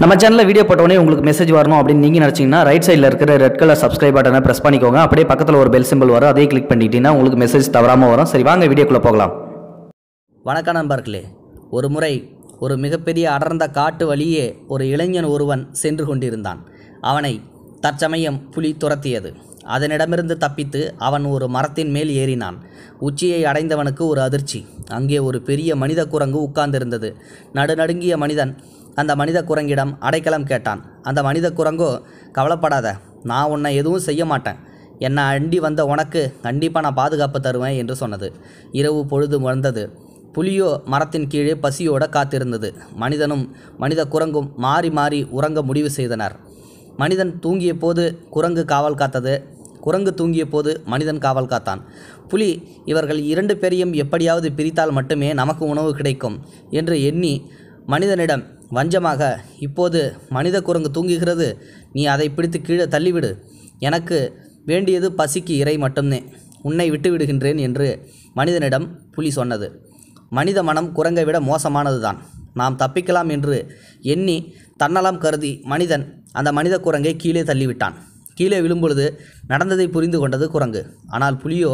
நம்ம சேனலில் வீடியோ போட்டோடனே உங்களுக்கு மெசேஜ் வரணும் அப்படின்னு நீங்கள் நினச்சிங்கன்னா ரைட் சைடில் இருக்கிற ரெட் கலர் சப்ஸ்கிரைப் பட்டனை ப்ரெஸ் பண்ணிக்கோங்க அப்படியே பக்கத்தில் ஒரு பெல் சிம்பிள் வரும் அதே கிளிக் பண்ணிக்கிட்டீங்கன்னா உங்களுக்கு மெசேஜ் தவறாமல் வரும் சரி வாங்க வீடியோக்குள்ளே போகலாம் வணக்கம் நண்பர்களே ஒரு முறை ஒரு மிகப்பெரிய அடர்ந்த காட்டு வழியே ஒரு இளைஞன் ஒருவன் சென்று கொண்டிருந்தான் அவனை தற்சமயம் புலி துரத்தியது அதனிடமிருந்து தப்பித்து அவன் ஒரு மரத்தின் மேல் ஏறினான் உச்சியை அடைந்தவனுக்கு ஒரு அதிர்ச்சி அங்கே ஒரு பெரிய மனித குரங்கு உட்கார்ந்திருந்தது நடுநடுங்கிய மனிதன் அந்த மனித குரங்கிடம் அடைக்கலம் கேட்டான் அந்த மனித குரங்கோ கவலைப்படாத நான் உன்னை எதுவும் செய்ய மாட்டேன் என்னை அண்டி வந்த உனக்கு கண்டிப்பாக நான் பாதுகாப்பு தருவேன் என்று சொன்னது இரவு பொழுது வந்தது புலியோ மரத்தின் கீழே பசியோட காத்திருந்தது மனிதனும் மனித குரங்கும் மாறி மாறி உறங்க முடிவு செய்தனர் மனிதன் தூங்கிய போது குரங்கு காவல் காத்தது குரங்கு தூங்கிய போது மனிதன் காவல் காத்தான் புலி இவர்கள் இரண்டு பேரையும் எப்படியாவது பிரித்தால் மட்டுமே நமக்கு உணவு கிடைக்கும் என்று எண்ணி மனிதனிடம் வஞ்சமாக இப்போது மனித குரங்கு தூங்குகிறது நீ அதை பிடித்து கீழே தள்ளிவிடு எனக்கு வேண்டியது பசிக்கு இறை மட்டுமே உன்னை விட்டு விடுகின்றேன் என்று மனிதனிடம் புலி சொன்னது மனித மனம் குரங்கை விட மோசமானதுதான் நாம் தப்பிக்கலாம் என்று எண்ணி தன்னலாம் கருதி மனிதன் அந்த மனித குரங்கை கீழே தள்ளிவிட்டான் கீழே விழும்பொழுது நடந்ததை புரிந்து கொண்டது குரங்கு ஆனால் புலியோ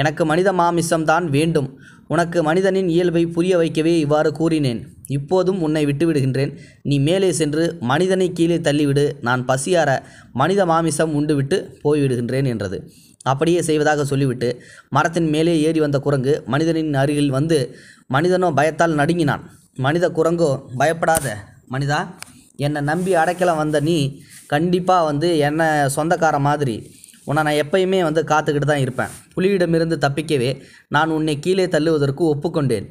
எனக்கு மனித மாமிசம்தான் வேண்டும் உனக்கு மனிதனின் இயல்பை புரிய வைக்கவே இவ்வாறு கூறினேன் இப்போதும் உன்னை விட்டுவிடுகின்றேன் நீ மேலே சென்று மனிதனை கீழே தள்ளிவிடு நான் பசியார மனித மாமிசம் உண்டுவிட்டு போய்விடுகின்றேன் என்றது அப்படியே செய்வதாக சொல்லிவிட்டு மரத்தின் மேலே ஏறி வந்த குரங்கு மனிதனின் அருகில் வந்து மனிதனோ பயத்தால் நடுங்கினான் மனித குரங்கோ பயப்படாத மனிதா என்னை நம்பி அடைக்கலம் வந்த நீ கண்டிப்பாக வந்து என்னை சொந்தக்கார மாதிரி உன்னை நான் எப்பயுமே வந்து காத்துக்கிட்டு தான் இருப்பேன் புலியிடமிருந்து தப்பிக்கவே நான் உன்னை கீழே தள்ளுவதற்கு ஒப்புக்கொண்டேன்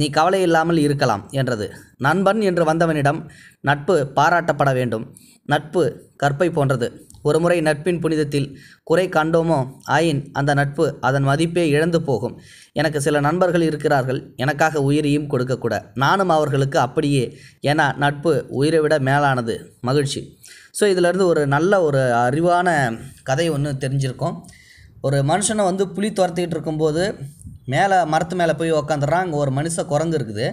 நீ கவலை இல்லாமல் இருக்கலாம் என்றது நண்பன் என்று வந்தவனிடம் நட்பு பாராட்டப்பட வேண்டும் நட்பு கற்பை போன்றது ஒருமுறை நட்பின் புனிதத்தில் குறை கண்டோமோ ஆயின் அந்த நட்பு அதன் மதிப்பே இழந்து போகும் எனக்கு சில நண்பர்கள் இருக்கிறார்கள் எனக்காக உயிரையும் கொடுக்கக்கூட நானும் அவர்களுக்கு அப்படியே ஏன்னா நட்பு உயிரை விட மேலானது மகிழ்ச்சி ஸோ இதிலேருந்து ஒரு நல்ல ஒரு அறிவான கதை ஒன்று தெரிஞ்சிருக்கோம் ஒரு மனுஷனை வந்து புளி துரத்திக்கிட்டு இருக்கும்போது மேலே மரத்து மேலே போய் உக்காந்துடுறான் அங்கே ஒரு மனுஷ குரங்கு இருக்குது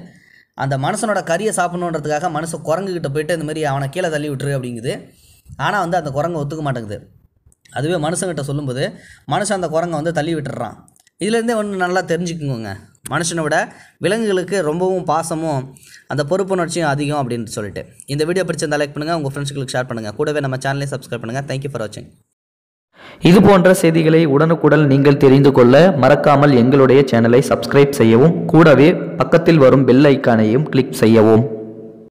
அந்த மனுஷனோட கறியை சாப்பிட்ணுன்றதுக்காக மனுஷன் குரங்குக்கிட்ட போயிட்டு இந்த மாதிரி அவனை கீழே தள்ளி விட்டுரு அப்படிங்குது ஆனால் வந்து அந்த குரங்கை ஒத்துக்க மாட்டேங்குது அதுவே மனுஷங்கிட்ட சொல்லும்போது மனுஷன் அந்த குரங்கை வந்து தள்ளி விட்டுறான் இதுலேருந்தே ஒன்று நல்லா தெரிஞ்சுக்கோங்க மனுஷனை விட விலங்குகளுக்கு ரொம்பவும் பாசமும் அந்த பொறுப்புணர்ச்சியும் அதிகம் அப்படின்னு சொல்லிட்டு இந்த வீடியோ பிடிச்சிருந்தா லைக் பண்ணுங்கள் உங்கள் ஃப்ரெண்ட்ஸ்களுக்கு ஷேர் பண்ணுங்கள் கூடவே நம்ம சேனலையும் சப்ஸ்கிரைப் பண்ணுங்கள் தேங்க்யூ ஃபார் வாட்சிங் இது போன்ற செய்திகளை உடனுக்குடன் நீங்கள் தெரிந்து கொள்ள மறக்காமல் எங்களுடைய சேனலை சப்ஸ்கிரைப் செய்யவும் கூடவே பக்கத்தில் வரும் பெல் ஐக்கானையும் கிளிக் செய்யவும்